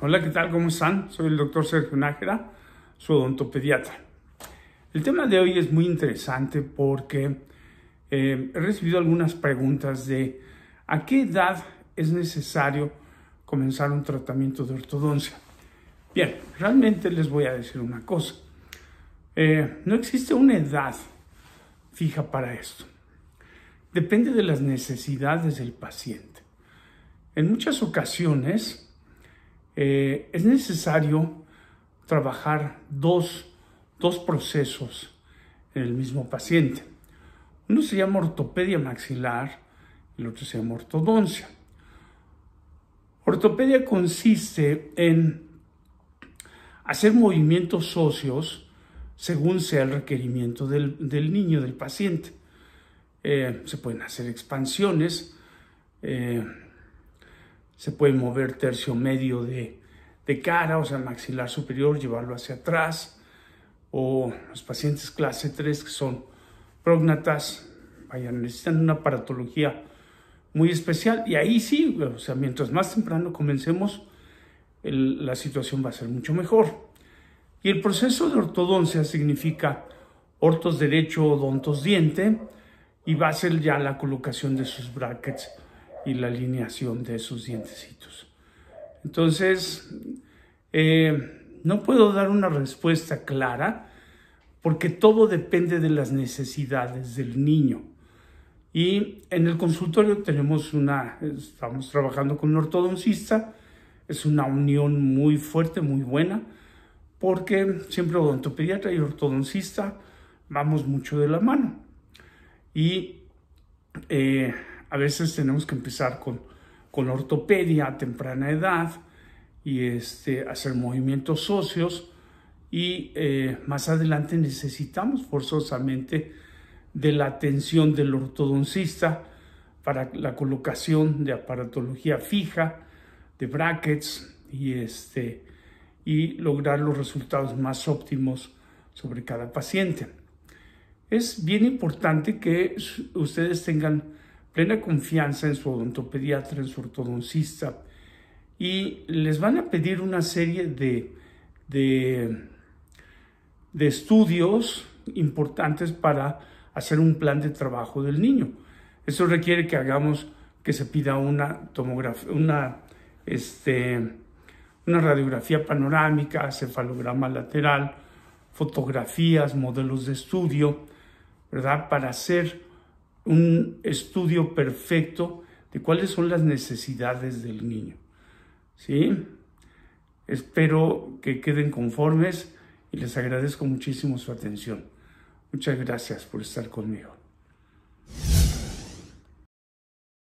Hola, ¿qué tal? ¿Cómo están? Soy el doctor Sergio Nájera, su odontopediatra. El tema de hoy es muy interesante porque eh, he recibido algunas preguntas de a qué edad es necesario comenzar un tratamiento de ortodoncia. Bien, realmente les voy a decir una cosa. Eh, no existe una edad fija para esto. Depende de las necesidades del paciente. En muchas ocasiones, eh, es necesario trabajar dos, procesos en el mismo paciente. Uno se llama ortopedia maxilar, y el otro se llama ortodoncia. Ortopedia consiste en hacer movimientos socios según sea el requerimiento del, niño, del paciente. Eh, se pueden hacer expansiones, eh, se puede mover tercio medio de, de cara, o sea, maxilar superior, llevarlo hacia atrás. O los pacientes clase 3 que son prógnatas, vaya, necesitan una paratología muy especial. Y ahí sí, o sea, mientras más temprano comencemos, la situación va a ser mucho mejor. Y el proceso de ortodoncia significa ortos derecho, odontos diente, y va a ser ya la colocación de sus brackets y la alineación de sus dientecitos. Entonces, eh, no puedo dar una respuesta clara porque todo depende de las necesidades del niño. Y en el consultorio tenemos una, estamos trabajando con un ortodoncista, es una unión muy fuerte, muy buena, porque siempre odontopediatra y ortodoncista vamos mucho de la mano. Y eh, a veces tenemos que empezar con, con ortopedia a temprana edad y este, hacer movimientos socios y eh, más adelante necesitamos forzosamente de la atención del ortodoncista para la colocación de aparatología fija, de brackets y, este, y lograr los resultados más óptimos sobre cada paciente. Es bien importante que ustedes tengan plena confianza en su odontopediatra, en su ortodoncista, y les van a pedir una serie de, de, estudios importantes para hacer un plan de trabajo del niño. Eso requiere que hagamos que se pida una tomografía, una, este, una radiografía panorámica, cefalograma lateral, fotografías, modelos de estudio, ¿verdad? Para hacer un estudio perfecto de cuáles son las necesidades del niño. ¿Sí? Espero que queden conformes y les agradezco muchísimo su atención. Muchas gracias por estar conmigo.